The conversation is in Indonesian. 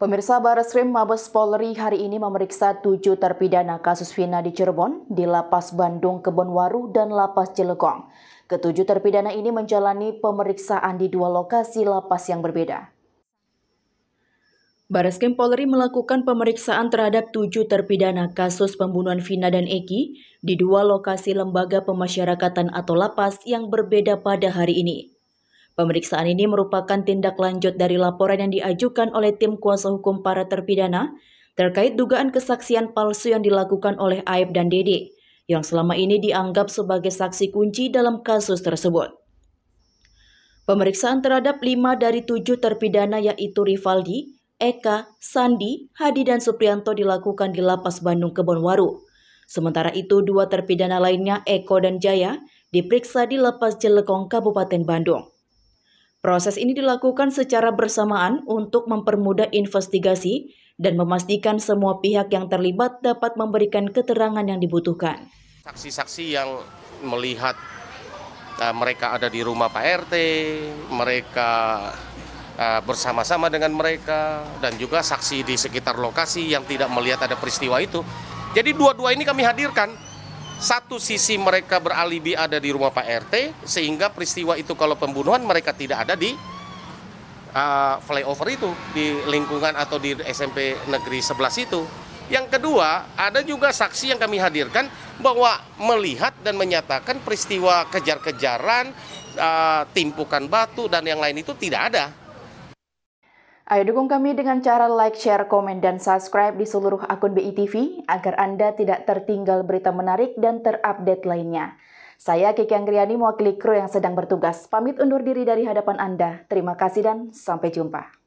Pemirsa Barreskrim Mabes Polri hari ini memeriksa tujuh terpidana kasus Vina di Cirebon, di Lapas Bandung Kebonwaru, dan Lapas Cilegon. Ketujuh terpidana ini menjalani pemeriksaan di dua lokasi lapas yang berbeda. Barreskrim Polri melakukan pemeriksaan terhadap tujuh terpidana kasus pembunuhan Vina dan Eki di dua lokasi lembaga pemasyarakatan atau lapas yang berbeda pada hari ini. Pemeriksaan ini merupakan tindak lanjut dari laporan yang diajukan oleh tim kuasa hukum para terpidana terkait dugaan kesaksian palsu yang dilakukan oleh Aib dan Dede yang selama ini dianggap sebagai saksi kunci dalam kasus tersebut. Pemeriksaan terhadap lima dari tujuh terpidana yaitu Rivaldi, Eka, Sandi, Hadi, dan Suprianto dilakukan di Lapas Bandung Kebonwaru. Sementara itu dua terpidana lainnya Eko dan Jaya diperiksa di Lapas Jelekong Kabupaten Bandung. Proses ini dilakukan secara bersamaan untuk mempermudah investigasi dan memastikan semua pihak yang terlibat dapat memberikan keterangan yang dibutuhkan. Saksi-saksi yang melihat uh, mereka ada di rumah Pak RT, mereka uh, bersama-sama dengan mereka, dan juga saksi di sekitar lokasi yang tidak melihat ada peristiwa itu. Jadi dua-dua ini kami hadirkan satu sisi mereka beralibi ada di rumah Pak RT sehingga peristiwa itu kalau pembunuhan mereka tidak ada di uh, flyover itu di lingkungan atau di SMP negeri 11 itu. Yang kedua, ada juga saksi yang kami hadirkan bahwa melihat dan menyatakan peristiwa kejar-kejaran, uh, timpukan batu dan yang lain itu tidak ada. Ayo dukung kami dengan cara like, share, komen, dan subscribe di seluruh akun BI agar Anda tidak tertinggal berita menarik dan terupdate lainnya. Saya Kiki Anggriani mewakili kru yang sedang bertugas. Pamit undur diri dari hadapan Anda. Terima kasih dan sampai jumpa.